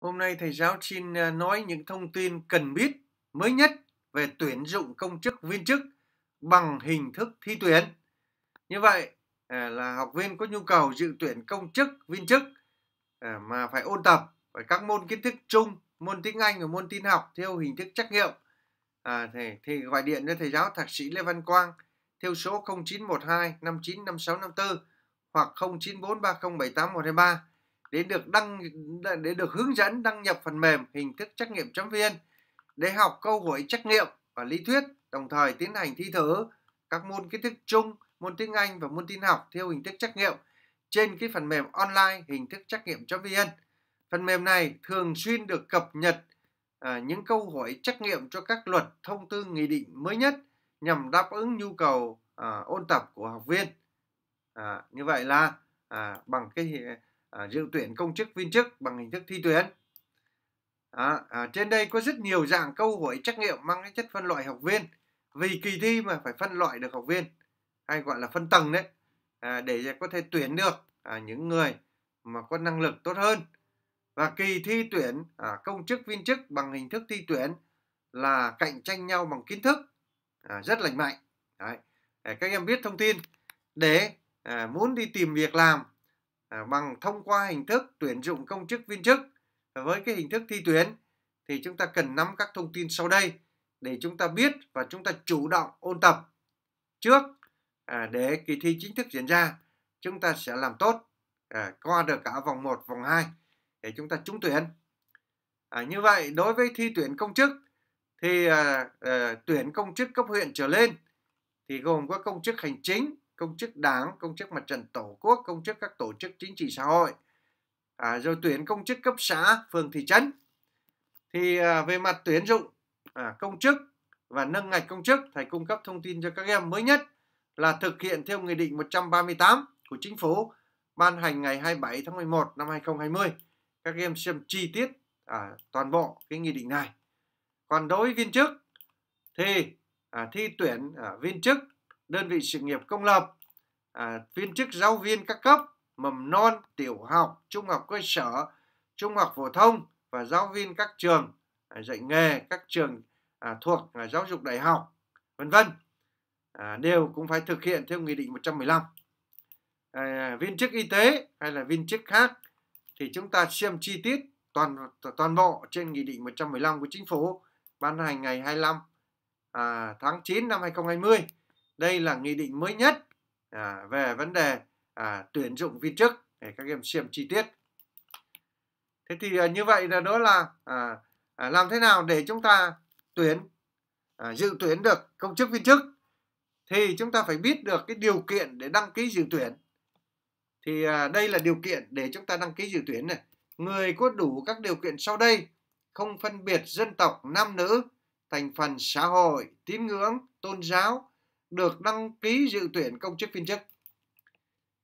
Hôm nay thầy giáo xin ờ, nói những thông tin cần biết mới nhất về tuyển dụng công chức viên chức bằng hình thức thi tuyển. Như vậy ờ, là học viên có nhu cầu dự tuyển công chức viên chức ờ, mà phải ôn tập với các môn kiến thức chung, môn tiếng Anh và môn tin học theo hình thức trắc nghiệm. À, thì, thì gọi điện cho thầy giáo thạc sĩ Lê Văn Quang theo số 0912 595654 hoặc 0943078123 để được đăng để được hướng dẫn đăng nhập phần mềm hình thức trắc nghiệm chấm viên để học câu hỏi trắc nghiệm và lý thuyết, đồng thời tiến hành thi thử các môn kiến thức chung, môn tiếng Anh và môn tin học theo hình thức trắc nghiệm trên cái phần mềm online hình thức trắc nghiệm chấm viên Phần mềm này thường xuyên được cập nhật à, những câu hỏi trắc nghiệm cho các luật, thông tư, nghị định mới nhất nhằm đáp ứng nhu cầu à, ôn tập của học viên. À, như vậy là à, bằng cái à, dự tuyển công chức viên chức bằng hình thức thi tuyển à, à, trên đây có rất nhiều dạng câu hỏi trắc nghiệm mang cái chất phân loại học viên vì kỳ thi mà phải phân loại được học viên hay gọi là phân tầng đấy à, để có thể tuyển được à, những người mà có năng lực tốt hơn và kỳ thi tuyển à, công chức viên chức bằng hình thức thi tuyển là cạnh tranh nhau bằng kiến thức à, rất lành mạnh đấy. À, các em biết thông tin để à, muốn đi tìm việc làm À, bằng thông qua hình thức tuyển dụng công chức viên chức với cái hình thức thi tuyển thì chúng ta cần nắm các thông tin sau đây để chúng ta biết và chúng ta chủ động ôn tập trước à, để kỳ thi chính thức diễn ra chúng ta sẽ làm tốt à, qua được cả vòng 1, vòng 2 để chúng ta trúng tuyển. À, như vậy đối với thi tuyển công chức thì à, à, tuyển công chức cấp huyện trở lên thì gồm có công chức hành chính, công chức đảng công chức mặt trận tổ quốc công chức các tổ chức chính trị xã hội à, rồi tuyển công chức cấp xã phường thị trấn thì à, về mặt tuyển dụng à, công chức và nâng ngạch công chức thầy cung cấp thông tin cho các em mới nhất là thực hiện theo Nghị định 138 của Chính phủ ban hành ngày 27 tháng 11 năm 2020. Các em xem chi tiết à, toàn bộ cái nghị định này. Còn đối với viên chức thì à, thi tuyển à, viên chức đơn vị sự nghiệp công lập, à, viên chức giáo viên các cấp, mầm non, tiểu học, trung học cơ sở, trung học phổ thông và giáo viên các trường à, dạy nghề, các trường à, thuộc à, giáo dục đại học, vân vân à, đều cũng phải thực hiện theo nghị định 115. À, viên chức y tế hay là viên chức khác thì chúng ta xem chi tiết toàn toàn bộ trên nghị định 115 của chính phủ ban hành ngày 25 à, tháng 9 năm 2020 đây là nghị định mới nhất à, về vấn đề à, tuyển dụng viên chức để các em xem chi tiết thế thì à, như vậy là đó là à, à, làm thế nào để chúng ta tuyển à, dự tuyển được công chức viên chức thì chúng ta phải biết được cái điều kiện để đăng ký dự tuyển thì à, đây là điều kiện để chúng ta đăng ký dự tuyển này người có đủ các điều kiện sau đây không phân biệt dân tộc nam nữ thành phần xã hội tín ngưỡng tôn giáo được đăng ký dự tuyển công chức viên chức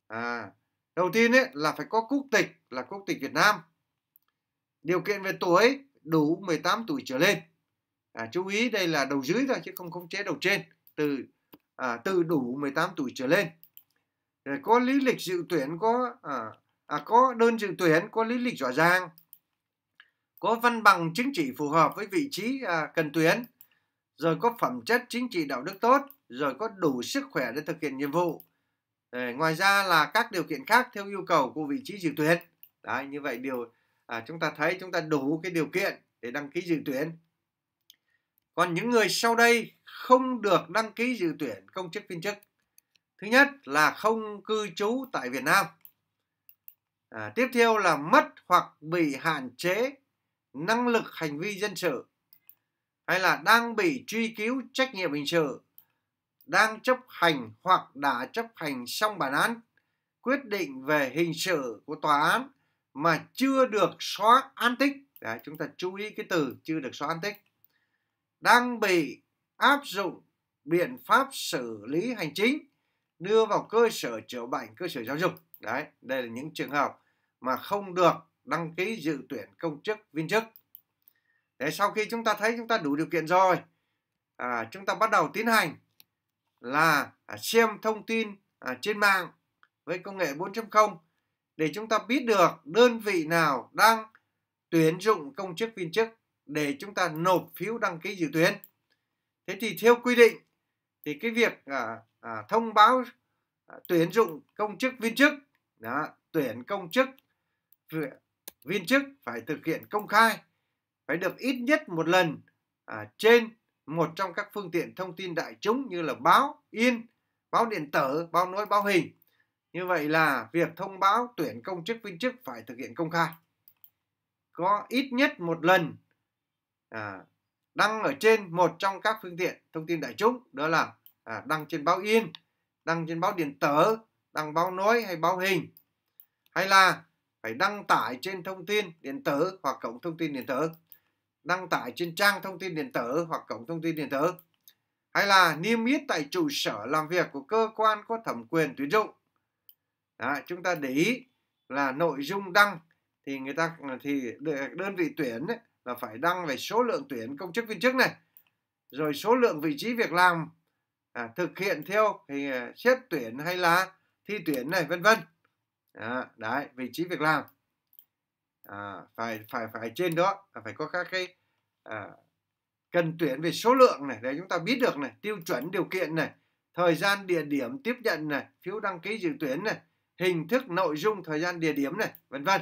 à, đầu tiên ấy, là phải có quốc tịch là quốc tịch Việt Nam điều kiện về tuổi đủ 18 tuổi trở lên à, chú ý đây là đầu dưới thôi chứ không khống chế đầu trên từ à, từ đủ 18 tuổi trở lên rồi có lý lịch dự tuyển có à, à, có đơn dự tuyển có lý lịch rõ ràng có văn bằng chứng chỉ phù hợp với vị trí à, cần tuyển rồi có phẩm chất chính trị đạo đức tốt rồi có đủ sức khỏe để thực hiện nhiệm vụ Đấy, ngoài ra là các điều kiện khác theo yêu cầu của vị trí dự tuyển Đấy, như vậy điều à, chúng ta thấy chúng ta đủ cái điều kiện để đăng ký dự tuyển còn những người sau đây không được đăng ký dự tuyển công chức viên chức thứ nhất là không cư trú tại Việt Nam à, tiếp theo là mất hoặc bị hạn chế năng lực hành vi dân sự hay là đang bị truy cứu trách nhiệm hình sự đang chấp hành hoặc đã chấp hành xong bản án quyết định về hình sự của tòa án mà chưa được xóa an tích Đấy, chúng ta chú ý cái từ chưa được xóa an tích đang bị áp dụng biện pháp xử lý hành chính đưa vào cơ sở chữa bệnh cơ sở giáo dục đấy đây là những trường hợp mà không được đăng ký dự tuyển công chức viên chức để sau khi chúng ta thấy chúng ta đủ điều kiện rồi à, chúng ta bắt đầu tiến hành là à, xem thông tin à, trên mạng với công nghệ 4.0 để chúng ta biết được đơn vị nào đang tuyển dụng công chức viên chức để chúng ta nộp phiếu đăng ký dự tuyển. Thế thì theo quy định thì cái việc à, à, thông báo à, tuyển dụng công chức viên chức đó, tuyển công chức viên chức phải thực hiện công khai phải được ít nhất một lần à, trên một trong các phương tiện thông tin đại chúng như là báo, in, báo điện tử, báo nói, báo hình. Như vậy là việc thông báo tuyển công chức viên chức phải thực hiện công khai. Có ít nhất một lần à, đăng ở trên một trong các phương tiện thông tin đại chúng đó là à, đăng trên báo in, đăng trên báo điện tử, đăng báo nói hay báo hình hay là phải đăng tải trên thông tin điện tử hoặc cổng thông tin điện tử đăng tải trên trang thông tin điện tử hoặc cổng thông tin điện tử hay là niêm yết tại trụ sở làm việc của cơ quan có thẩm quyền tuyển dụng Đó, chúng ta để ý là nội dung đăng thì người ta thì đơn vị tuyển ấy, là phải đăng về số lượng tuyển công chức viên chức này rồi số lượng vị trí việc làm à, thực hiện theo thì à, xét tuyển hay là thi tuyển này vân vân à, đấy vị trí việc làm à, phải phải phải trên đó phải có các cái à, cần tuyển về số lượng này để chúng ta biết được này tiêu chuẩn điều kiện này thời gian địa điểm tiếp nhận này phiếu đăng ký dự tuyển này hình thức nội dung thời gian địa điểm này vân vân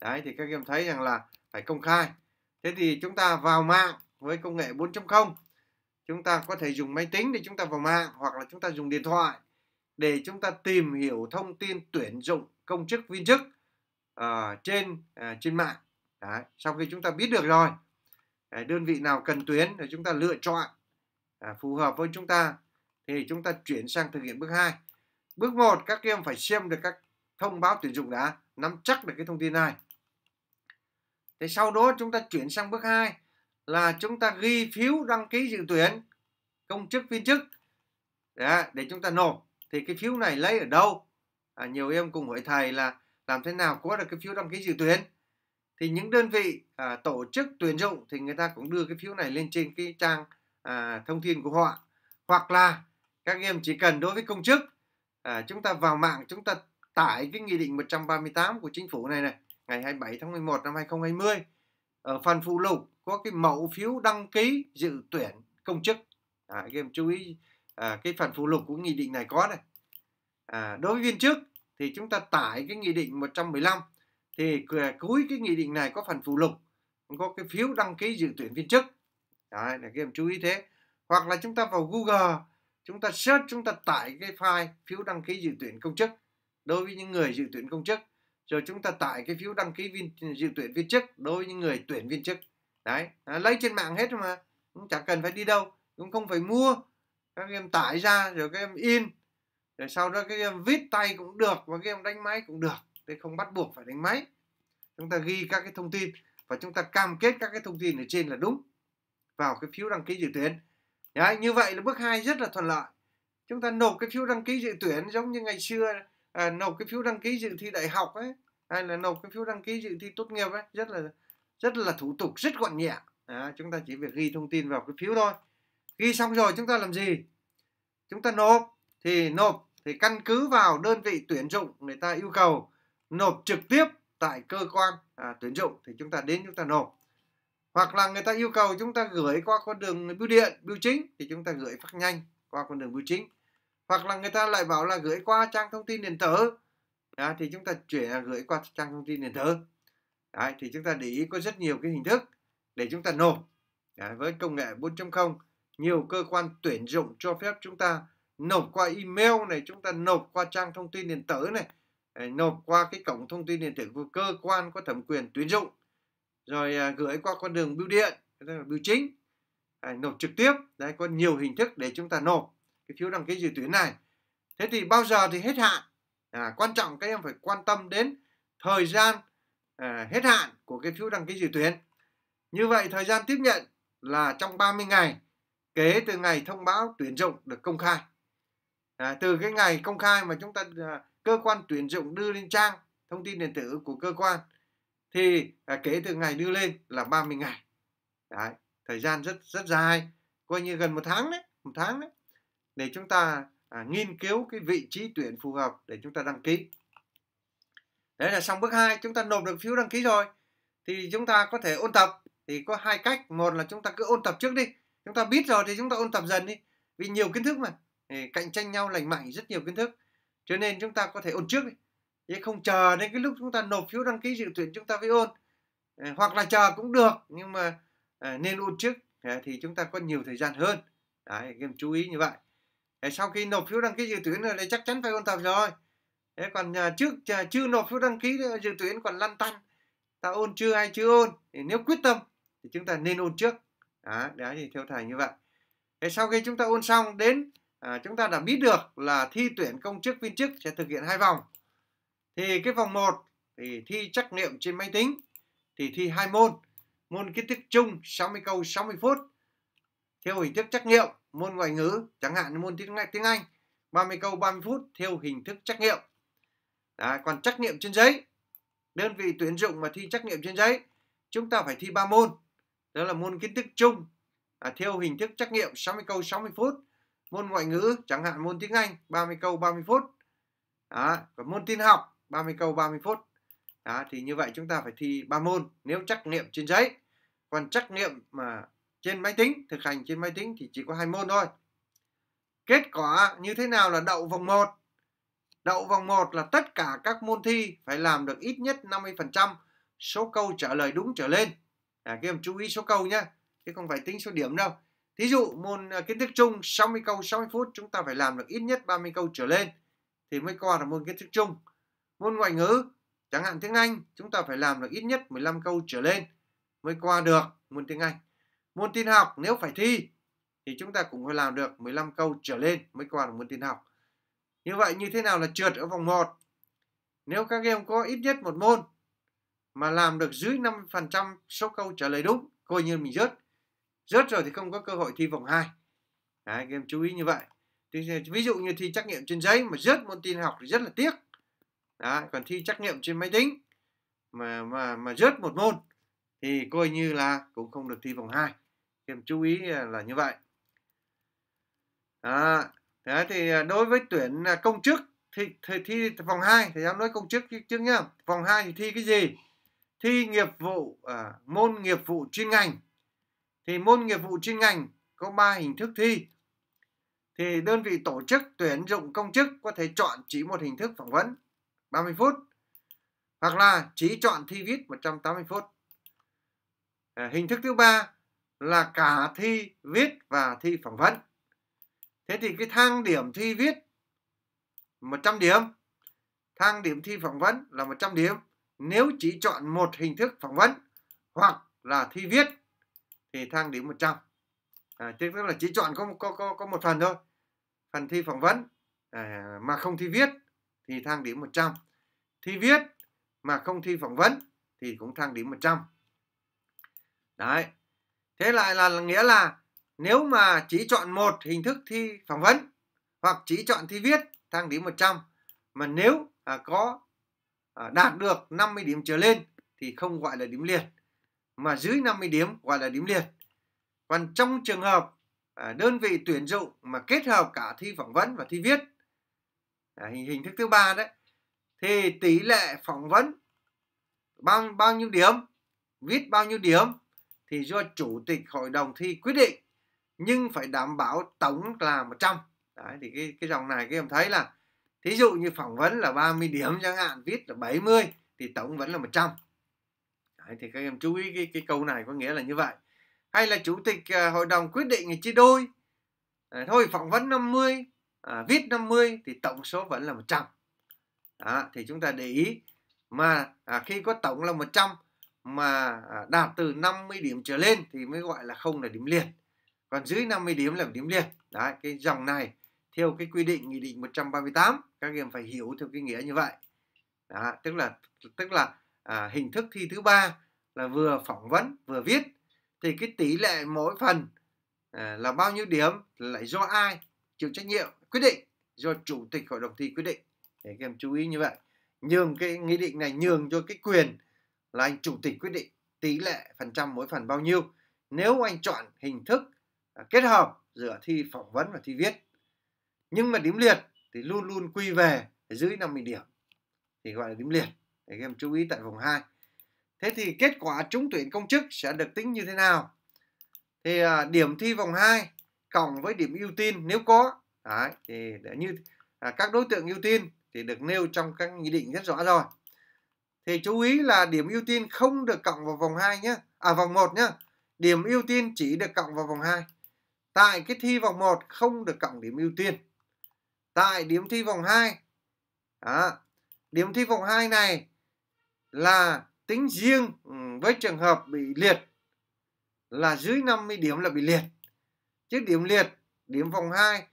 đấy thì các em thấy rằng là phải công khai thế thì chúng ta vào mạng với công nghệ 4.0 chúng ta có thể dùng máy tính để chúng ta vào mạng hoặc là chúng ta dùng điện thoại để chúng ta tìm hiểu thông tin tuyển dụng công chức viên chức uh, trên uh, trên mạng Đấy. sau khi chúng ta biết được rồi Đấy, à, đơn vị nào cần tuyến thì chúng ta lựa chọn à, phù hợp với chúng ta thì chúng ta chuyển sang thực hiện bước 2 bước 1 các em phải xem được các thông báo tuyển dụng đã nắm chắc được cái thông tin này thế sau đó chúng ta chuyển sang bước 2 là chúng ta ghi phiếu đăng ký dự tuyển công chức viên chức để chúng ta nộp thì cái phiếu này lấy ở đâu à, nhiều em cùng hỏi thầy là làm thế nào có được cái phiếu đăng ký dự tuyển thì những đơn vị à, tổ chức tuyển dụng thì người ta cũng đưa cái phiếu này lên trên cái trang à, thông tin của họ hoặc là các em chỉ cần đối với công chức à, chúng ta vào mạng chúng ta tải cái nghị định 138 của chính phủ này này ngày 27 tháng 11 năm 2020 ở phần phụ lục có cái mẫu phiếu đăng ký dự tuyển công chức à, các em chú ý à, cái phần phụ lục của nghị định này có này à, đối với viên chức thì chúng ta tải cái nghị định 115 thì cuối cái nghị định này có phần phụ lục có cái phiếu đăng ký dự tuyển viên chức đấy là các em chú ý thế hoặc là chúng ta vào Google chúng ta search chúng ta tải cái file phiếu đăng ký dự tuyển công chức đối với những người dự tuyển công chức rồi chúng ta tải cái phiếu đăng ký viên, dự tuyển viên chức đối với những người tuyển viên chức đấy à, lấy trên mạng hết mà cũng chẳng cần phải đi đâu cũng không phải mua các em tải ra rồi các em in rồi sau đó cái vít tay cũng được và cái đánh máy cũng được thế không bắt buộc phải đánh máy chúng ta ghi các cái thông tin và chúng ta cam kết các cái thông tin ở trên là đúng vào cái phiếu đăng ký dự tuyển Đấy, như vậy là bước 2 rất là thuận lợi chúng ta nộp cái phiếu đăng ký dự tuyển giống như ngày xưa à, nộp cái phiếu đăng ký dự thi đại học ấy hay là nộp cái phiếu đăng ký dự thi tốt nghiệp ấy rất là rất là thủ tục rất gọn nhẹ à, chúng ta chỉ việc ghi thông tin vào cái phiếu thôi ghi xong rồi chúng ta làm gì chúng ta nộp thì nộp thì căn cứ vào đơn vị tuyển dụng người ta yêu cầu nộp trực tiếp tại cơ quan à, tuyển dụng thì chúng ta đến chúng ta nộp hoặc là người ta yêu cầu chúng ta gửi qua con đường bưu điện bưu chính thì chúng ta gửi phát nhanh qua con đường bưu chính hoặc là người ta lại bảo là gửi qua trang thông tin điện tử à, thì chúng ta chuyển gửi qua trang thông tin điện tử Đấy, thì chúng ta để ý có rất nhiều cái hình thức để chúng ta nộp Đấy, với công nghệ 4.0 nhiều cơ quan tuyển dụng cho phép chúng ta nộp qua email này chúng ta nộp qua trang thông tin điện tử này nộp qua cái cổng thông tin điện tử của cơ quan có thẩm quyền tuyển dụng rồi à, gửi qua con đường bưu điện tức là bưu chính nộp trực tiếp đấy có nhiều hình thức để chúng ta nộp cái phiếu đăng ký dự tuyển này thế thì bao giờ thì hết hạn à, quan trọng các em phải quan tâm đến thời gian à, hết hạn của cái phiếu đăng ký dự tuyển như vậy thời gian tiếp nhận là trong 30 ngày kể từ ngày thông báo tuyển dụng được công khai à, từ cái ngày công khai mà chúng ta à, cơ quan tuyển dụng đưa lên trang thông tin điện tử của cơ quan thì à, kể từ ngày đưa lên là 30 ngày đấy, thời gian rất rất dài coi như gần một tháng đấy một tháng đấy để chúng ta à, nghiên cứu cái vị trí tuyển phù hợp để chúng ta đăng ký đấy là xong bước 2 chúng ta nộp được phiếu đăng ký rồi thì chúng ta có thể ôn tập thì có hai cách một là chúng ta cứ ôn tập trước đi chúng ta biết rồi thì chúng ta ôn tập dần đi vì nhiều kiến thức mà cạnh tranh nhau lành mạnh rất nhiều kiến thức cho nên chúng ta có thể ôn trước chứ không chờ đến cái lúc chúng ta nộp phiếu đăng ký dự tuyển chúng ta phải ôn ờ, hoặc là chờ cũng được nhưng mà ờ, nên ôn trước ờ, thì chúng ta có nhiều thời gian hơn Đấy, em chú ý như vậy sau khi nộp phiếu đăng ký dự tuyển rồi thì chắc chắn phải ôn tập rồi còn trước chưa nộp phiếu đăng ký dự tuyển còn lăn tăn ta ôn chưa hay chưa ôn thì nếu quyết tâm thì chúng ta nên ôn trước đó, đấy thì theo thầy như vậy sau khi chúng ta ôn xong đến à, chúng ta đã biết được là thi tuyển công chức viên chức sẽ thực hiện hai vòng thì cái vòng 1 thì thi trắc nghiệm trên máy tính thì thi hai môn môn kiến thức chung 60 câu 60 phút theo hình thức trắc nghiệm môn ngoại ngữ chẳng hạn môn tiếng Anh tiếng Anh 30 câu 30 phút theo hình thức trắc nghiệm à, còn trắc nghiệm trên giấy đơn vị tuyển dụng mà thi trắc nghiệm trên giấy chúng ta phải thi 3 môn đó là môn kiến thức chung à, theo hình thức trắc nghiệm 60 câu 60 phút môn ngoại ngữ chẳng hạn môn tiếng Anh 30 câu 30 phút đó, còn môn tin học 30 câu 30 phút đó, thì như vậy chúng ta phải thi 3 môn nếu trắc nghiệm trên giấy còn trắc nghiệm mà trên máy tính thực hành trên máy tính thì chỉ có hai môn thôi kết quả như thế nào là đậu vòng 1 đậu vòng 1 là tất cả các môn thi phải làm được ít nhất 50% số câu trả lời đúng trở lên à, các em chú ý số câu nhé chứ không phải tính số điểm đâu Thí dụ môn à, kiến thức chung 60 câu 60 phút chúng ta phải làm được ít nhất 30 câu trở lên thì mới qua được môn kiến thức chung. Môn ngoại ngữ chẳng hạn tiếng Anh chúng ta phải làm được ít nhất 15 câu trở lên mới qua được môn tiếng Anh. Môn tin học nếu phải thi thì chúng ta cũng phải làm được 15 câu trở lên mới qua được môn tin học. Như vậy như thế nào là trượt ở vòng 1? Nếu các em có ít nhất một môn mà làm được dưới 5% số câu trả lời đúng, coi như mình rớt rớt rồi thì không có cơ hội thi vòng hai Đấy, các em chú ý như vậy ví dụ như thi trắc nghiệm trên giấy mà rớt môn tin học thì rất là tiếc Đấy, còn thi trắc nghiệm trên máy tính mà mà mà rớt một môn thì coi như là cũng không được thi vòng 2 em chú ý là như vậy à, đấy thì à, đối với tuyển à, công chức thì, thì thi vòng 2 thì em nói công chức trước nhá vòng 2 thì thi cái gì thi nghiệp vụ à, môn nghiệp vụ chuyên ngành thì môn nghiệp vụ chuyên ngành có 3 hình thức thi thì đơn vị tổ chức tuyển dụng công chức có thể chọn chỉ một hình thức phỏng vấn 30 phút hoặc là chỉ chọn thi viết 180 phút. À, hình thức thứ ba là cả thi viết và thi phỏng vấn. Thế thì cái thang điểm thi viết 100 điểm, thang điểm thi phỏng vấn là 100 điểm nếu chỉ chọn một hình thức phỏng vấn hoặc là thi viết thì thang điểm 100 à, tức là chỉ chọn có, có, có, có một phần thôi phần thi phỏng vấn à, mà không thi viết thì thang điểm 100 thi viết mà không thi phỏng vấn thì cũng thang điểm 100 đấy thế lại là nghĩa là nếu mà chỉ chọn một hình thức thi phỏng vấn hoặc chỉ chọn thi viết thang điểm 100 mà nếu à, có à, đạt được 50 điểm trở lên thì không gọi là điểm liệt mà dưới 50 điểm gọi là điểm liệt. Còn trong trường hợp à, đơn vị tuyển dụng mà kết hợp cả thi phỏng vấn và thi viết à, hình, hình thức thứ ba đấy thì tỷ lệ phỏng vấn bao bao nhiêu điểm viết bao nhiêu điểm thì do chủ tịch hội đồng thi quyết định nhưng phải đảm bảo tổng là 100 đấy thì cái cái dòng này các em thấy là thí dụ như phỏng vấn là 30 điểm chẳng hạn viết là 70 thì tổng vẫn là 100 thì các em chú ý cái, cái câu này có nghĩa là như vậy hay là chủ tịch uh, hội đồng quyết định chia đôi à, thôi phỏng vấn 50 à, viết 50 thì tổng số vẫn là 100 đó, thì chúng ta để ý mà à, khi có tổng là 100 mà à, đạt từ 50 điểm trở lên thì mới gọi là không là điểm liệt còn dưới 50 điểm là điểm liệt đấy cái dòng này theo cái quy định nghị định 138 các em phải hiểu theo cái nghĩa như vậy đó, tức là tức là à, hình thức thi thứ ba là vừa phỏng vấn vừa viết thì cái tỷ lệ mỗi phần à, là bao nhiêu điểm lại do ai chịu trách nhiệm quyết định do chủ tịch hội đồng thi quyết định để các em chú ý như vậy nhường cái nghị định này nhường cho cái quyền là anh chủ tịch quyết định tỷ lệ phần trăm mỗi phần bao nhiêu nếu anh chọn hình thức à, kết hợp giữa thi phỏng vấn và thi viết nhưng mà điểm liệt thì luôn luôn quy về dưới 50 điểm thì gọi là điểm liệt để các em chú ý tại vùng 2. Thế thì kết quả trúng tuyển công chức sẽ được tính như thế nào? Thì à, điểm thi vòng 2 cộng với điểm ưu tiên nếu có. Đấy, thì để như à, các đối tượng ưu tiên thì được nêu trong các nghị định rất rõ rồi. Thì chú ý là điểm ưu tiên không được cộng vào vòng 2 nhé. À vòng 1 nhé. Điểm ưu tiên chỉ được cộng vào vòng 2. Tại cái thi vòng 1 không được cộng điểm ưu tiên. Tại điểm thi vòng 2 đó, điểm thi vòng 2 này là tính riêng ừ, với trường hợp bị liệt là dưới 50 điểm là bị liệt chứ điểm liệt điểm vòng 2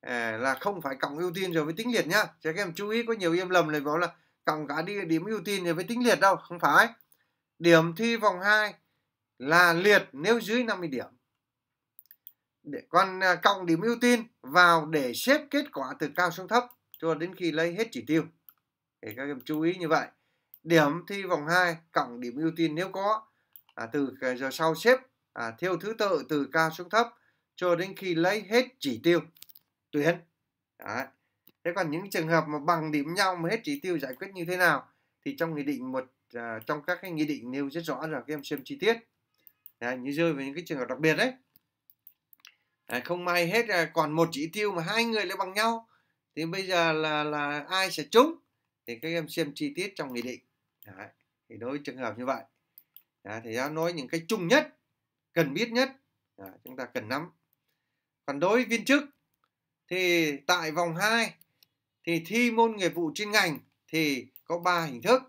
à, là không phải cộng ưu tiên rồi với tính liệt nhá cho các em chú ý có nhiều em lầm này bảo là cộng cả đi điểm ưu tiên rồi với tính liệt đâu không phải điểm thi vòng 2 là liệt nếu dưới 50 điểm để, còn à, cộng điểm ưu tiên vào để xếp kết quả từ cao xuống thấp cho đến khi lấy hết chỉ tiêu để các em chú ý như vậy điểm thi vòng 2 cộng điểm ưu tiên nếu có à, từ giờ sau xếp à, theo thứ tự từ cao xuống thấp cho đến khi lấy hết chỉ tiêu tuyển Đấy. thế còn những trường hợp mà bằng điểm nhau mà hết chỉ tiêu giải quyết như thế nào thì trong nghị định một à, trong các cái nghị định nêu rất rõ là các em xem chi tiết Đấy, như rơi vào những cái trường hợp đặc biệt đấy à, không may hết à, còn một chỉ tiêu mà hai người lại bằng nhau thì bây giờ là là ai sẽ trúng thì các em xem chi tiết trong nghị định Đấy. thì đối với trường hợp như vậy Đấy, thầy giáo nói những cái chung nhất cần biết nhất Đấy, chúng ta cần nắm còn đối với viên chức thì tại vòng 2 thì thi môn nghiệp vụ chuyên ngành thì có 3 hình thức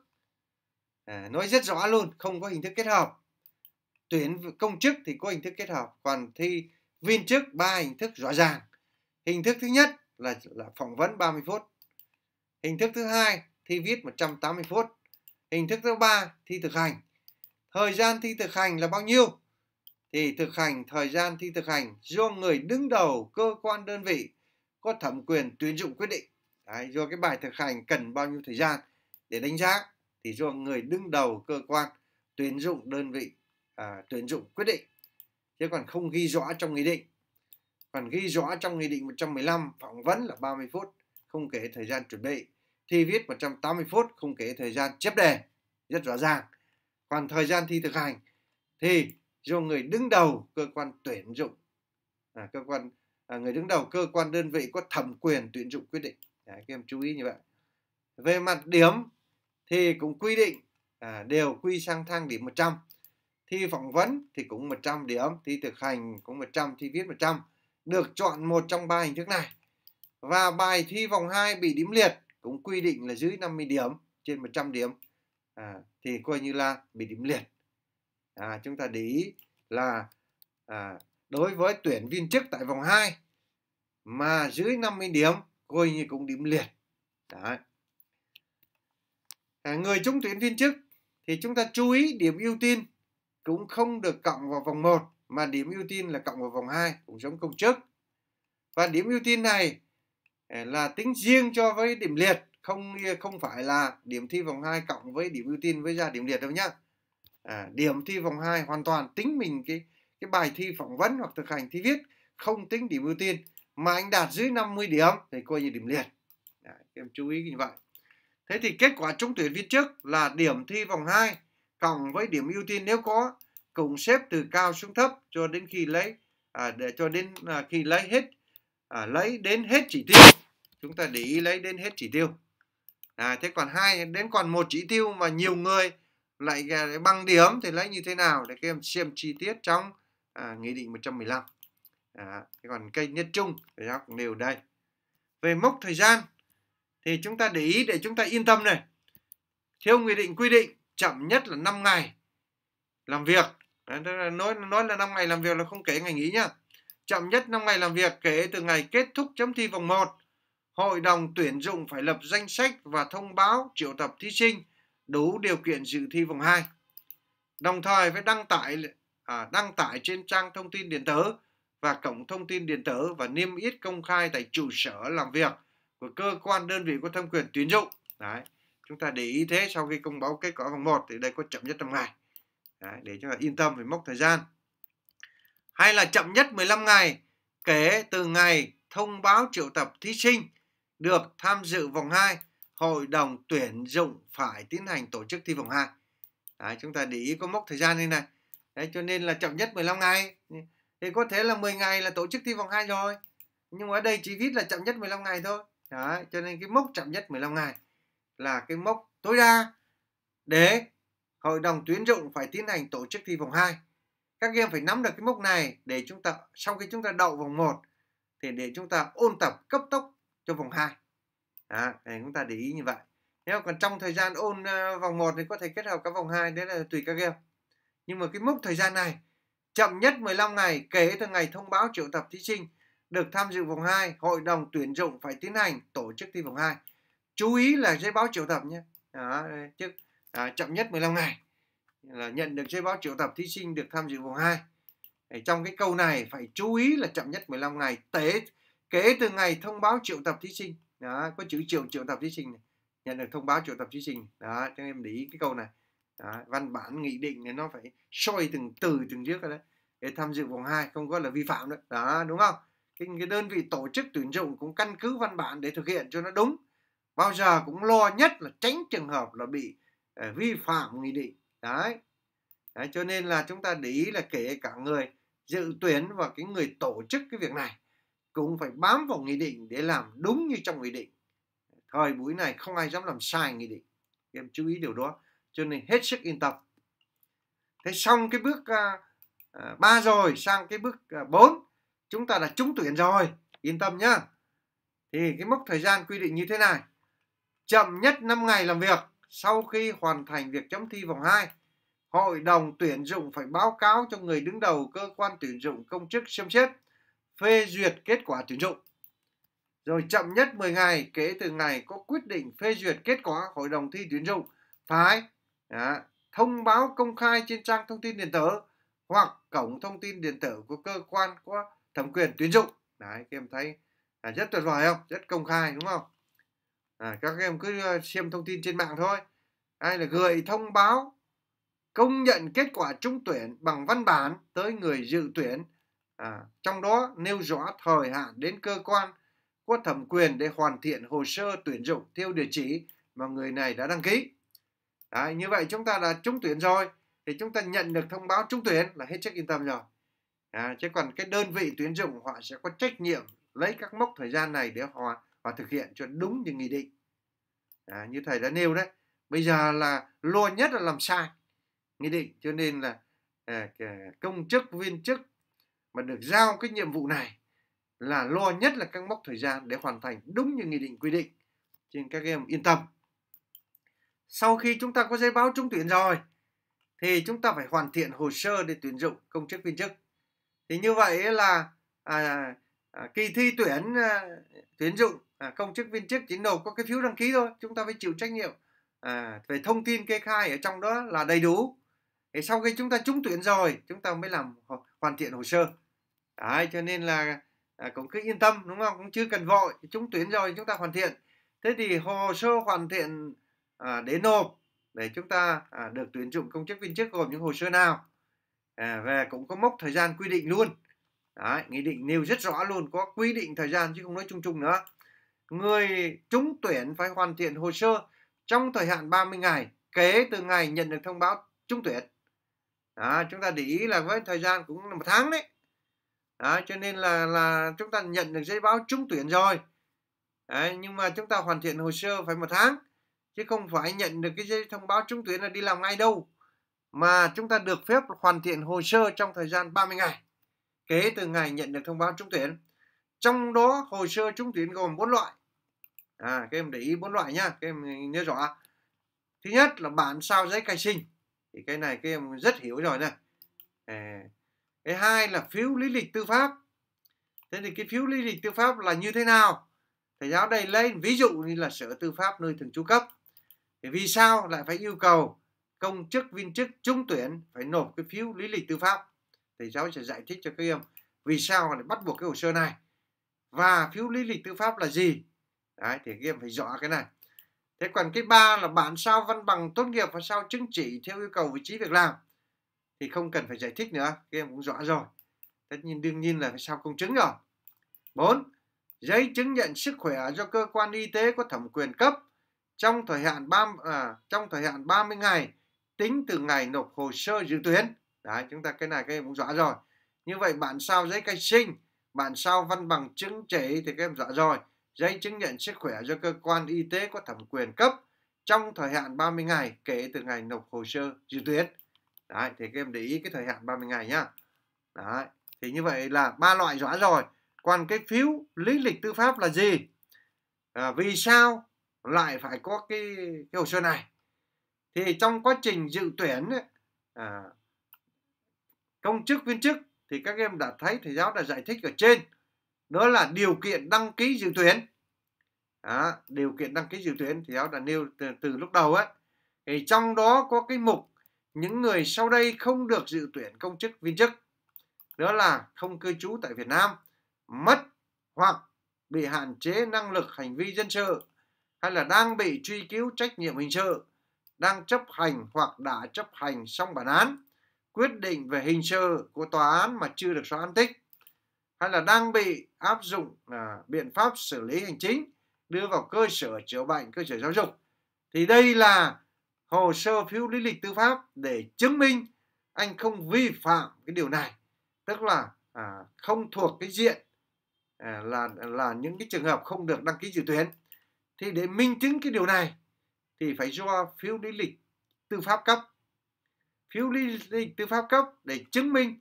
à, nói rất rõ luôn không có hình thức kết hợp tuyển công chức thì có hình thức kết hợp còn thi viên chức ba hình thức rõ ràng hình thức thứ nhất là, là phỏng vấn 30 phút hình thức thứ hai thi viết 180 phút Hình thức thứ ba thi thực hành. Thời gian thi thực hành là bao nhiêu? Thì thực hành thời gian thi thực hành do người đứng đầu cơ quan đơn vị có thẩm quyền tuyển dụng quyết định. Đấy, do cái bài thực hành cần bao nhiêu thời gian để đánh giá thì do người đứng đầu cơ quan tuyển dụng đơn vị à, tuyển dụng quyết định chứ còn không ghi rõ trong nghị định còn ghi rõ trong nghị định 115 phỏng vấn là 30 phút không kể thời gian chuẩn bị thi viết 180 phút không kể thời gian chép đề rất rõ ràng còn thời gian thi thực hành thì do người đứng đầu cơ quan tuyển dụng à, cơ quan à, người đứng đầu cơ quan đơn vị có thẩm quyền tuyển dụng quyết định Đấy, các em chú ý như vậy về mặt điểm thì cũng quy định à, đều quy sang thang điểm 100 thi phỏng vấn thì cũng 100 điểm thi thực hành cũng 100 thi viết 100 được chọn một trong ba hình thức này và bài thi vòng 2 bị điểm liệt cũng quy định là dưới 50 điểm trên 100 điểm à, thì coi như là bị điểm liệt à, chúng ta để ý là à, đối với tuyển viên chức tại vòng 2 mà dưới 50 điểm coi như cũng điểm liệt Đấy. À, người trúng tuyển viên chức thì chúng ta chú ý điểm ưu tiên cũng không được cộng vào vòng 1 mà điểm ưu tiên là cộng vào vòng 2 cũng giống công chức và điểm ưu tiên này Ờ, là tính riêng cho với điểm liệt không không phải là điểm thi vòng 2 cộng với điểm ưu tiên với ra điểm liệt đâu nhá à, điểm thi vòng 2 hoàn toàn tính mình cái cái bài thi phỏng vấn hoặc thực hành thi viết không tính điểm ưu tiên mà anh đạt dưới 50 điểm thì coi như điểm liệt Đấy, em chú ý như vậy thế thì kết quả trúng tuyển viên trước là điểm thi vòng 2 cộng với điểm ưu tiên nếu có cùng xếp từ cao xuống thấp cho đến khi lấy à, để cho đến à, khi lấy hết à, lấy đến hết chỉ tiêu chúng ta để ý lấy đến hết chỉ tiêu à, thế còn hai đến còn một chỉ tiêu mà nhiều người lại à, bằng điểm thì lấy như thế nào để các em xem chi tiết trong à, nghị định 115 à, thế còn cây nhất trung nó cũng đều đây về mốc thời gian thì chúng ta để ý để chúng ta yên tâm này theo nghị định quy định chậm nhất là 5 ngày làm việc Đấy, nói nói là 5 ngày làm việc là không kể ngày nghỉ nhá chậm nhất 5 ngày làm việc kể từ ngày kết thúc chấm thi vòng 1. Hội đồng tuyển dụng phải lập danh sách và thông báo triệu tập thí sinh đủ điều kiện dự thi vòng 2. Đồng thời phải đăng tải à, đăng tải trên trang thông tin điện tử và cổng thông tin điện tử và niêm yết công khai tại trụ sở làm việc của cơ quan đơn vị có thẩm quyền tuyển dụng. Đấy. Chúng ta để ý thế sau khi công báo kết quả vòng 1 thì đây có chậm nhất trong ngày. Đấy, để cho yên tâm về mốc thời gian hay là chậm nhất 15 ngày kể từ ngày thông báo triệu tập thí sinh được tham dự vòng 2, hội đồng tuyển dụng phải tiến hành tổ chức thi vòng 2. Đấy, chúng ta để ý có mốc thời gian như này. Đấy, cho nên là chậm nhất 15 ngày. Thì có thể là 10 ngày là tổ chức thi vòng 2 rồi. Nhưng ở đây chỉ viết là chậm nhất 15 ngày thôi. Đấy, cho nên cái mốc chậm nhất 15 ngày là cái mốc tối đa để hội đồng tuyển dụng phải tiến hành tổ chức thi vòng 2 các em phải nắm được cái mốc này để chúng ta sau khi chúng ta đậu vòng 1 thì để chúng ta ôn tập cấp tốc cho vòng 2 đó, để chúng ta để ý như vậy nếu còn trong thời gian ôn ờ, vòng 1 thì có thể kết hợp các vòng 2 đấy là tùy các em nhưng mà cái mốc thời gian này chậm nhất 15 ngày kể từ ngày thông báo triệu tập thí sinh được tham dự vòng 2, hội đồng tuyển dụng phải tiến hành tổ chức thi vòng 2. Chú ý là giấy báo triệu tập nhé. Đó, chứ à, chậm nhất 15 ngày là nhận được giấy báo triệu tập thí sinh được tham dự vòng 2. Trong cái câu này phải chú ý là chậm nhất 15 ngày tế kể từ ngày thông báo triệu tập thí sinh. Đó, có chữ triệu triệu tập thí sinh này. Nhận được thông báo triệu tập thí sinh. Đó, cho em để ý cái câu này. Đó, văn bản nghị định này nó phải soi từng từ từng trước đấy để tham dự vòng 2 không có là vi phạm đấy. Đó, đúng không? Cái, cái đơn vị tổ chức tuyển dụng cũng căn cứ văn bản để thực hiện cho nó đúng. Bao giờ cũng lo nhất là tránh trường hợp là bị uh, vi phạm nghị định đấy. đấy cho nên là chúng ta để ý là kể cả người dự tuyển và cái người tổ chức cái việc này cũng phải bám vào nghị định để làm đúng như trong nghị định thời buổi này không ai dám làm sai nghị định em chú ý điều đó cho nên hết sức yên tâm thế xong cái bước uh, rồi sang cái bước uh, chúng ta đã trúng tuyển rồi yên tâm nhá thì cái mốc thời gian quy định như thế này chậm nhất 5 ngày làm việc sau khi hoàn thành việc chấm thi vòng 2, hội đồng tuyển dụng phải báo cáo cho người đứng đầu cơ quan tuyển dụng công chức xem xét phê duyệt kết quả tuyển dụng. Rồi chậm nhất 10 ngày kể từ ngày có quyết định phê duyệt kết quả hội đồng thi tuyển dụng phải à, thông báo công khai trên trang thông tin điện tử hoặc cổng thông tin điện tử của cơ quan có thẩm quyền tuyển dụng. Đấy, các em thấy à, rất tuyệt vời không? Rất công khai đúng không? à, các em cứ ờ, xem thông tin trên mạng thôi ai là gửi thông báo công nhận kết quả trúng tuyển bằng văn bản tới người dự tuyển à, trong đó nêu rõ thời hạn đến cơ quan có thẩm quyền để hoàn thiện hồ sơ tuyển dụng theo địa chỉ mà người này đã đăng ký à, như vậy chúng ta đã trúng tuyển rồi thì chúng ta nhận được thông báo trúng tuyển là hết sức yên tâm rồi à, chứ còn cái đơn vị tuyển dụng họ sẽ có trách nhiệm lấy các mốc thời gian này để họ và thực hiện cho đúng những nghị định à, như thầy đã nêu đấy bây giờ là lo nhất là làm sai nghị định cho nên là à, công chức viên chức mà được giao cái nhiệm vụ này là lo nhất là các mốc thời gian để hoàn thành đúng như nghị định quy định nên các em yên tâm sau khi chúng ta có giấy báo trúng tuyển rồi thì chúng ta phải hoàn thiện hồ sơ để tuyển dụng công chức viên chức thì như vậy là à, à, kỳ thi tuyển à, tuyển dụng à, công chức viên chức chỉ nộp có cái phiếu đăng ký thôi chúng ta phải chịu trách nhiệm à, về thông tin kê khai ở trong đó là đầy đủ thì sau khi chúng ta trúng tuyển rồi chúng ta mới làm ho- hoàn thiện hồ sơ đấy cho nên là à, cũng cứ yên tâm đúng không cũng chưa cần vội trúng tuyển rồi chúng ta hoàn thiện thế thì hồ sơ hoàn thiện à, để nộp để chúng ta à, được tuyển dụng công chức viên chức gồm những hồ sơ nào à, và cũng có mốc thời gian quy định luôn Đấy, nghị định nêu rất rõ luôn có quy định thời gian chứ không nói chung chung nữa người trúng tuyển phải hoàn thiện hồ sơ trong thời hạn 30 ngày kể từ ngày nhận được thông báo trúng tuyển. Đó, chúng ta để ý là với thời gian cũng là một tháng đấy. Đó, cho nên là là chúng ta nhận được giấy báo trúng tuyển rồi. Đấy, nhưng mà chúng ta hoàn thiện hồ sơ phải một tháng chứ không phải nhận được cái giấy thông báo trúng tuyển là đi làm ngay đâu mà chúng ta được phép hoàn thiện hồ sơ trong thời gian 30 ngày kể từ ngày nhận được thông báo trúng tuyển. Trong đó hồ sơ trúng tuyển gồm 4 loại à, các em để ý bốn loại nhá các em nhớ rõ thứ nhất là bản sao giấy khai sinh thì cái này các em rất hiểu rồi này à, cái hai là phiếu lý lịch tư pháp thế thì cái phiếu lý lịch tư pháp là như thế nào thầy giáo đây lên ví dụ như là sở tư pháp nơi thường trú cấp thì vì sao lại phải yêu cầu công chức viên chức trúng tuyển phải nộp cái phiếu lý lịch tư pháp thầy giáo sẽ giải thích cho các em vì sao lại bắt buộc cái hồ sơ này và phiếu lý lịch tư pháp là gì đấy thì game phải rõ cái này thế còn cái ba là bạn sao văn bằng tốt nghiệp và sao chứng chỉ theo yêu cầu vị trí việc làm thì không cần phải giải thích nữa game cũng rõ rồi tất nhiên đương nhiên là phải sao công chứng rồi Bốn Giấy chứng nhận sức khỏe do cơ quan y tế có thẩm quyền cấp trong thời hạn 3 à, trong thời hạn 30 ngày tính từ ngày nộp hồ sơ dự tuyển. Đấy, chúng ta cái này các cũng rõ rồi. Như vậy bạn sao giấy khai sinh, bạn sao văn bằng chứng chỉ thì các em rõ rồi giấy chứng nhận sức khỏe do cơ quan y tế có thẩm quyền cấp trong thời hạn 30 ngày kể từ ngày nộp hồ sơ dự tuyển. Đấy, thì các em để ý cái thời hạn 30 ngày nhá. Đấy, thì như vậy là ba loại rõ rồi. Còn cái phiếu lý lịch tư pháp là gì? À, vì sao lại phải có cái, cái hồ sơ này? Thì trong quá trình dự tuyển ấy, à, công chức viên chức thì các em đã thấy thầy giáo đã giải thích ở trên đó là điều kiện đăng ký dự tuyển đó, điều kiện đăng ký dự tuyển thì giáo đã nêu từ, từ lúc đầu ấy thì trong đó có cái mục những người sau đây không được dự tuyển công chức viên chức đó là không cư trú tại Việt Nam mất hoặc bị hạn chế năng lực hành vi dân sự hay là đang bị truy cứu trách nhiệm hình sự đang chấp hành hoặc đã chấp hành xong bản án quyết định về hình sự của tòa án mà chưa được xóa án tích hay là đang bị áp dụng à, biện pháp xử lý hành chính đưa vào cơ sở chữa bệnh cơ sở giáo dục thì đây là hồ sơ phiếu lý lịch tư pháp để chứng minh anh không vi phạm cái điều này tức là à, không thuộc cái diện à, là là những cái trường hợp không được đăng ký dự tuyển thì để minh chứng cái điều này thì phải do phiếu lý lịch tư pháp cấp phiếu lý lịch tư pháp cấp để chứng minh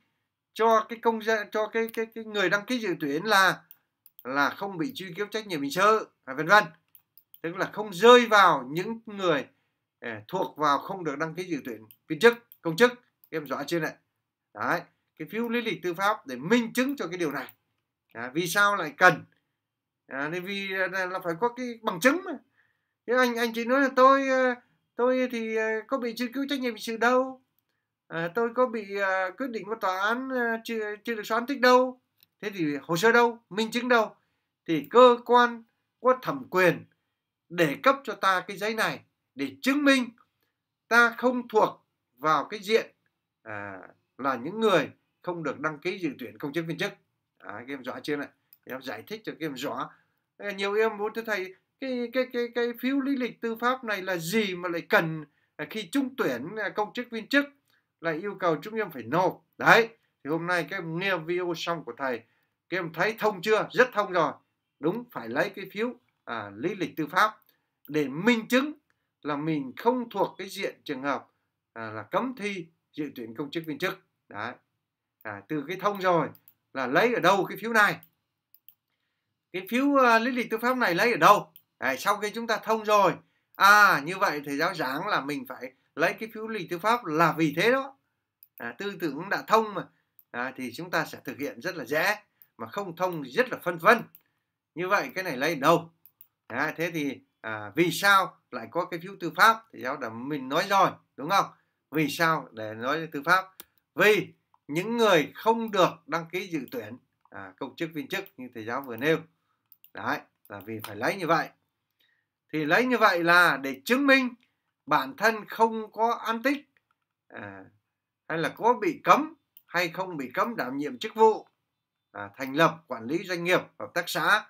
cho cái công dân cho cái cái cái người đăng ký dự tuyển là là không bị truy cứu trách nhiệm hình sự vân vân tức là không rơi vào những người eh, thuộc vào không được đăng ký dự tuyển viên chức công chức em rõ chưa này đấy cái phiếu lý lịch tư pháp để minh chứng cho cái điều này à, vì sao lại cần à, vì à, là phải có cái bằng chứng mà thế anh anh chỉ nói là tôi à, tôi thì có bị truy cứu trách nhiệm hình sự đâu à, tôi có bị à, quyết định của tòa án à, chưa, chưa được xoán tích đâu thế thì hồ sơ đâu minh chứng đâu thì cơ quan có thẩm quyền để cấp cho ta cái giấy này để chứng minh ta không thuộc vào cái diện à, là những người không được đăng ký dự tuyển công chức viên chức à, các em rõ chưa này em giải thích cho các em rõ à, nhiều em muốn thưa thầy cái cái cái cái phiếu lý lịch tư pháp này là gì mà lại cần khi trung tuyển công chức viên chức là yêu cầu chúng em phải nộp đấy thì hôm nay các em nghe video xong của thầy các em thấy thông chưa rất thông rồi đúng phải lấy cái phiếu à, lý lịch tư pháp để minh chứng là mình không thuộc cái diện trường hợp à, là cấm thi dự tuyển công chức viên chức đấy à, từ cái thông rồi là lấy ở đâu cái phiếu này cái phiếu uh, lý lịch tư pháp này lấy ở đâu đấy, sau khi chúng ta thông rồi à như vậy thầy giáo giảng là mình phải lấy cái phiếu lý tư pháp là vì thế đó à, tư tưởng đã thông mà à, thì chúng ta sẽ thực hiện rất là dễ mà không thông thì rất là phân vân như vậy cái này lấy đâu à, thế thì à, vì sao lại có cái phiếu tư pháp thì giáo đã mình nói rồi đúng không vì sao để nói tư pháp vì những người không được đăng ký dự tuyển à, công chức viên chức như thầy giáo vừa nêu đấy là vì phải lấy như vậy thì lấy như vậy là để chứng minh bản thân không có an tích à, hay là có bị cấm hay không bị cấm đảm nhiệm chức vụ à, thành lập quản lý doanh nghiệp hợp tác xã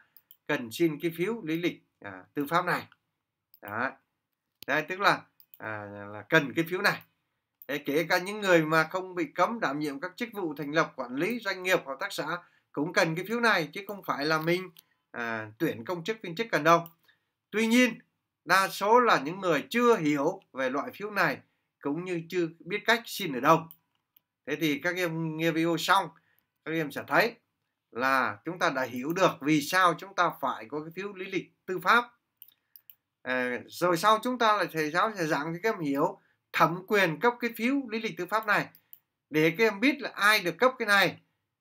cần xin cái phiếu lý lịch à, tư pháp này đấy, đấy tức là, à, là cần cái phiếu này Thế kể cả những người mà không bị cấm đảm nhiệm các chức vụ thành lập quản lý doanh nghiệp hợp tác xã cũng cần cái phiếu này chứ không phải là mình à, tuyển công chức viên chức cần đâu tuy nhiên đa số là những người chưa hiểu về loại phiếu này cũng như chưa biết cách xin ở đâu thế thì các em nghe video xong các em sẽ thấy là chúng ta đã hiểu được vì sao chúng ta phải có cái phiếu lý lịch tư pháp à, rồi sau chúng ta là thầy giáo sẽ giảng cho các em hiểu thẩm quyền cấp cái phiếu lý lịch tư pháp này để các em biết là ai được cấp cái này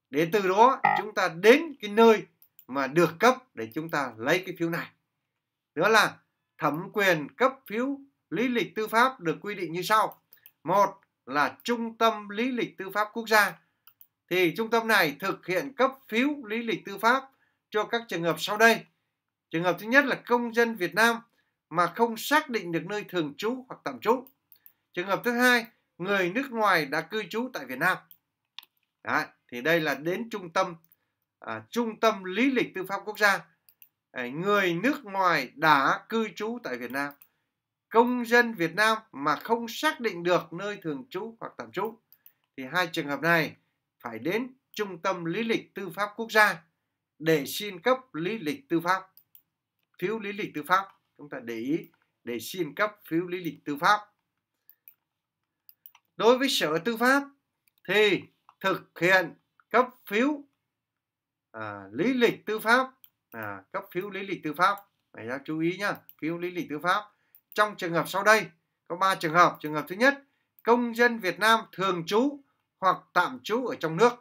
để từ đó chúng ta đến cái nơi mà được cấp để chúng ta lấy cái phiếu này Đó là Thẩm quyền cấp phiếu lý lịch tư pháp được quy định như sau. Một là Trung tâm Lý lịch Tư pháp Quốc gia. Thì trung tâm này thực hiện cấp phiếu lý lịch tư pháp cho các trường hợp sau đây. Trường hợp thứ nhất là công dân Việt Nam mà không xác định được nơi thường trú hoặc tạm trú. Trường hợp thứ hai, người nước ngoài đã cư trú tại Việt Nam. Đấy, thì đây là đến trung tâm à, trung tâm lý lịch tư pháp quốc gia người nước ngoài đã cư trú tại Việt Nam công dân Việt Nam mà không xác định được nơi thường trú hoặc tạm trú thì hai trường hợp này phải đến trung tâm lý lịch tư pháp quốc gia để xin cấp lý lịch tư pháp phiếu lý lịch tư pháp chúng ta để ý để xin cấp phiếu lý lịch tư pháp đối với sở tư pháp thì thực hiện cấp phiếu à, lý lịch tư pháp à, cấp phiếu lý lịch tư pháp phải ra chú ý nhá phiếu lý lịch tư pháp trong trường hợp sau đây có 3 trường hợp trường hợp thứ nhất công dân Việt Nam thường trú hoặc tạm trú ở trong nước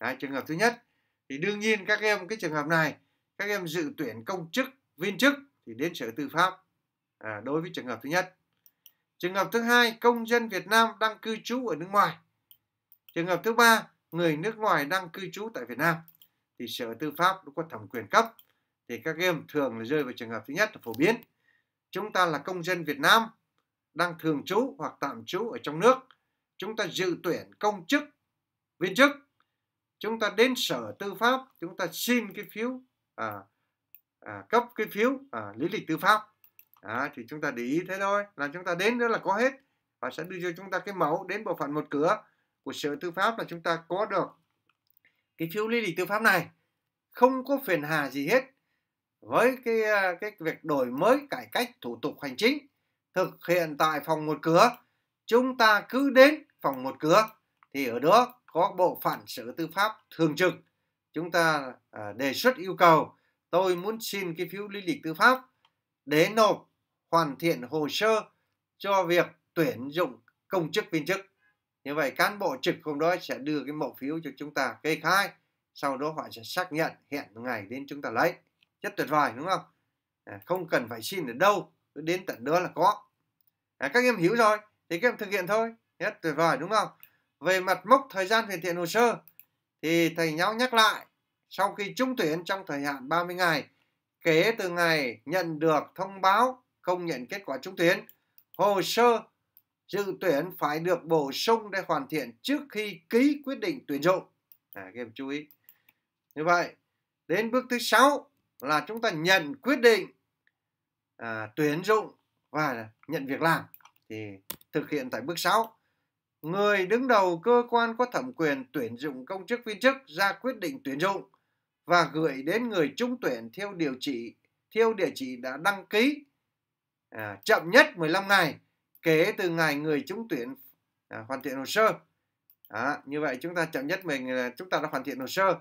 Đấy, trường hợp thứ nhất thì đương nhiên các em cái trường hợp này các em dự tuyển công chức viên chức thì đến sở tư pháp à, đối với trường hợp thứ nhất trường hợp thứ hai công dân Việt Nam đang cư trú ở nước ngoài trường hợp thứ ba người nước ngoài đang cư trú tại Việt Nam thì sở tư pháp nó có thẩm quyền cấp thì các em thường là rơi vào trường hợp thứ nhất là phổ biến chúng ta là công dân Việt Nam đang thường trú hoặc tạm trú ở trong nước chúng ta dự tuyển công chức viên chức chúng ta đến sở tư pháp chúng ta xin cái phiếu à, à, cấp cái phiếu à, lý lịch tư pháp à, thì chúng ta để ý thế thôi là chúng ta đến đó là có hết và sẽ đưa cho chúng ta cái mẫu đến bộ phận một cửa của sở tư pháp là chúng ta có được cái phiếu lý lịch tư pháp này không có phiền hà gì hết với cái à, cái việc đổi mới cải cách thủ tục hành chính thực hiện tại phòng một cửa chúng ta cứ đến phòng một cửa thì ở đó có bộ phận xử tư pháp thường trực chúng ta à, đề xuất yêu cầu tôi muốn xin cái phiếu lý lịch tư pháp để nộp hoàn thiện hồ sơ cho việc tuyển dụng công chức viên chức như vậy cán bộ trực hôm đó sẽ đưa cái mẫu phiếu cho chúng ta kê khai sau đó họ sẽ xác nhận hẹn ngày đến chúng ta lấy rất tuyệt vời đúng không à, không cần phải xin ở đâu cứ đến tận đó là có à, các em hiểu rồi thì các em thực hiện thôi rất tuyệt vời đúng không về mặt mốc thời gian hoàn thiện hồ sơ thì thầy nhau nhắc lại sau khi trúng tuyển trong thời hạn 30 ngày kể từ ngày nhận được thông báo công nhận kết quả trúng tuyển hồ sơ dự tuyển phải được bổ sung để hoàn thiện trước khi ký quyết định tuyển dụng. À, các em chú ý. Như vậy, đến bước thứ 6 là chúng ta nhận quyết định à, tuyển dụng và nhận việc làm. Thì thực hiện tại bước 6. Người đứng đầu cơ quan có thẩm quyền tuyển dụng công chức viên chức ra quyết định tuyển dụng và gửi đến người trúng tuyển theo điều chỉ theo địa chỉ đã đăng ký à, chậm nhất 15 ngày kể từ ngày người trúng tuyển à, hoàn thiện hồ sơ. À, như vậy chúng ta chậm nhất mình là chúng ta đã hoàn thiện hồ sơ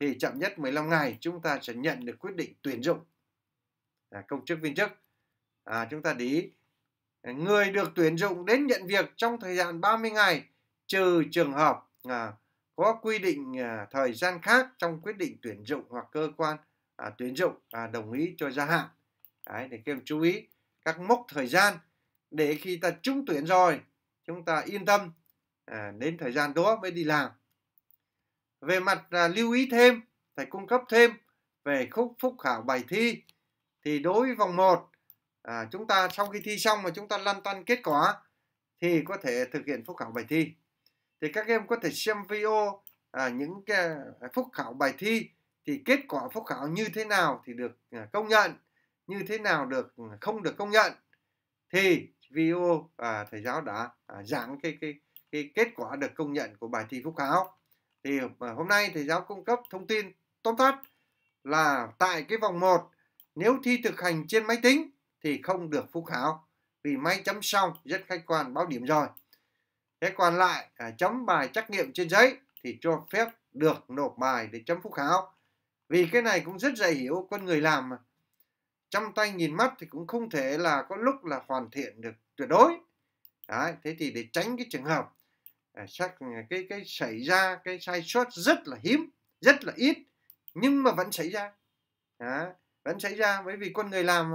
thì chậm nhất 15 ngày chúng ta sẽ nhận được quyết định tuyển dụng à, công chức viên chức. À, chúng ta để ý à, người được tuyển dụng đến nhận việc trong thời gian 30 ngày trừ trường hợp à, có quy định à, thời gian khác trong quyết định tuyển dụng hoặc cơ quan à, tuyển dụng à, đồng ý cho gia hạn. Đấy, để các em chú ý các mốc thời gian để khi ta trúng tuyển rồi chúng ta yên tâm à, đến thời gian đó mới đi làm về mặt à, lưu ý thêm thầy cung cấp thêm về khúc phúc khảo bài thi thì đối với vòng 1 à, chúng ta sau khi thi xong mà chúng ta lăn tăn kết quả thì có thể thực hiện phúc khảo bài thi thì các em có thể xem video à, những cái à, phúc khảo bài thi thì kết quả phúc khảo như thế nào thì được à, công nhận như thế nào được à, không được công nhận thì video à, thầy giáo đã à, giảng cái cái cái kết quả được công nhận của bài thi phúc khảo thì à, hôm nay thầy giáo cung cấp thông tin tóm tắt là tại cái vòng 1 nếu thi thực hành trên máy tính thì không được phúc khảo vì máy chấm xong rất khách quan báo điểm rồi thế còn lại à, chấm bài trắc nghiệm trên giấy thì cho phép được nộp bài để chấm phúc khảo vì cái này cũng rất dễ hiểu con người làm mà trăm tay nhìn mắt thì cũng không thể là có lúc là hoàn thiện được tuyệt đối Đấy, thế thì để tránh cái trường hợp à, xác à, cái cái xảy ra cái sai sót rất là hiếm rất là ít nhưng mà vẫn xảy ra Đấy, vẫn xảy ra bởi vì con người làm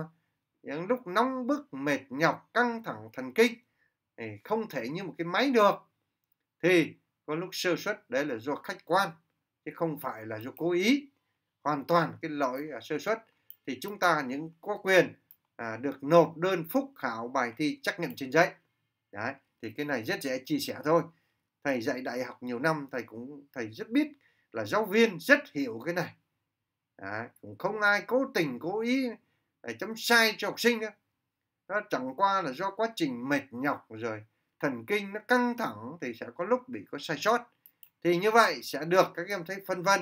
những lúc nóng bức mệt nhọc căng thẳng thần kinh thì không thể như một cái máy được thì có lúc sơ suất đấy là do khách quan chứ không phải là do cố ý hoàn toàn cái lỗi à, sơ suất thì chúng ta những có quyền à, được nộp đơn phúc khảo bài thi trắc nghiệm trên giấy đấy thì cái này rất dễ chia sẻ thôi thầy dạy đại học nhiều năm thầy cũng thầy rất biết là giáo viên rất hiểu cái này đấy, cũng không ai cố tình cố ý để chấm sai cho học sinh đâu nó chẳng qua là do quá trình mệt nhọc rồi thần kinh nó căng thẳng thì sẽ có lúc bị có sai sót thì như vậy sẽ được các em thấy phân vân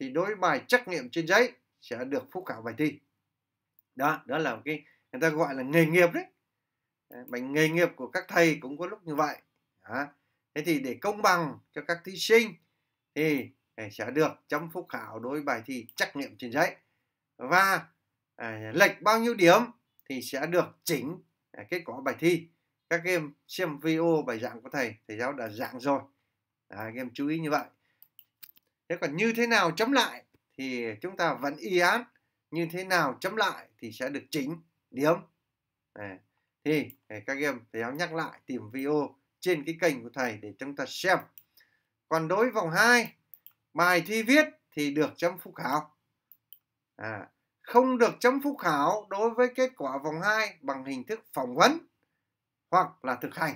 thì đối bài trắc nghiệm trên giấy sẽ được phúc khảo bài thi đó đó là cái người ta gọi là nghề nghiệp đấy bệnh ờ, nghề nghiệp của các thầy cũng có lúc như vậy đó. thế thì để công bằng cho các thí sinh thì ờ, sẽ được chấm phúc khảo đối với bài thi trắc nghiệm trên giấy và à, lệch bao nhiêu điểm thì sẽ được chỉnh à, kết quả bài thi các em xem video bài giảng của thầy thầy giáo đã giảng rồi à, các em chú ý như vậy thế còn như thế nào chấm lại thì chúng ta vẫn y án như thế nào chấm lại thì sẽ được chỉnh điểm à, thì các em thầy giáo nhắc lại tìm video trên cái kênh của thầy để chúng ta xem còn đối với vòng 2 bài thi viết thì được chấm phúc khảo à, không được chấm phúc khảo đối với kết quả vòng 2 bằng hình thức phỏng vấn hoặc là thực hành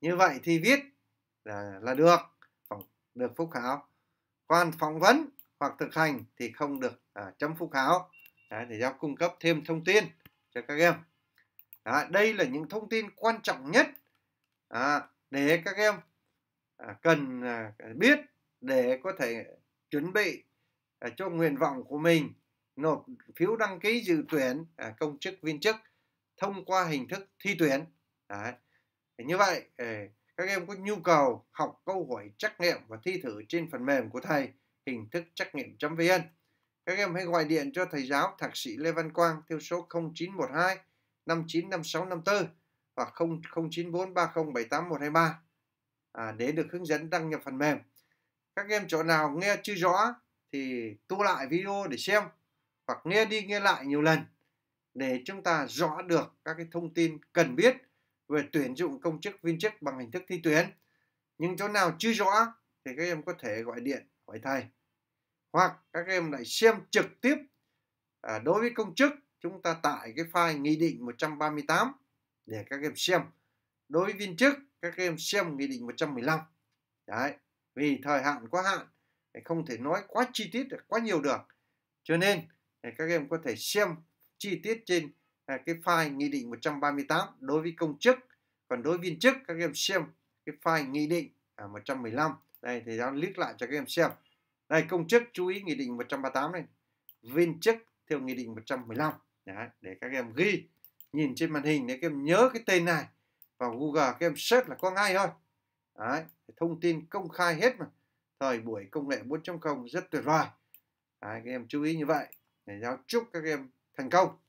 như vậy thì viết là, là được được phúc khảo còn phỏng vấn hoặc thực hành thì không được à, chấm phúc khảo Đấy, để giáo cung cấp thêm thông tin cho các em Đó, đây là những thông tin quan trọng nhất à, để các em à, cần à, biết để có thể chuẩn bị à, cho nguyện vọng của mình nộp phiếu đăng ký dự tuyển à, công chức viên chức thông qua hình thức thi tuyển Đấy. như vậy à, các em có nhu cầu học câu hỏi trắc nghiệm và thi thử trên phần mềm của thầy hình thức trắc nghiệm.vn. chấm Các em hãy gọi điện cho thầy giáo Thạc sĩ Lê Văn Quang theo số 0912 595654 hoặc 0943078123 à, để được hướng dẫn đăng nhập phần mềm. Các em chỗ nào nghe chưa rõ thì tua lại video để xem hoặc nghe đi nghe lại nhiều lần để chúng ta rõ được các cái thông tin cần biết về tuyển dụng công chức viên chức bằng hình thức thi tuyển. Nhưng chỗ nào chưa rõ thì các em có thể gọi điện hỏi thầy hoặc các em lại xem trực tiếp à, đối với công chức chúng ta tải cái file nghị định 138 để các em xem đối với viên chức các em xem nghị định 115 đấy vì thời hạn quá hạn không thể nói quá chi tiết được quá nhiều được cho nên các em có thể xem chi tiết trên à, cái file nghị định 138 đối với công chức còn đối với viên chức các em xem cái file nghị định 115 à, đây thì đã liếc lại cho các em xem đây, công chức chú ý nghị định 138 này. Viên chức theo nghị định 115. Đấy, để các em ghi nhìn trên màn hình để các em nhớ cái tên này vào Google các em search là có ngay thôi. Đấy, thông tin công khai hết mà. Thời buổi công nghệ 4.0 rất tuyệt vời. Đấy, các em chú ý như vậy. Để giáo chúc các em thành công.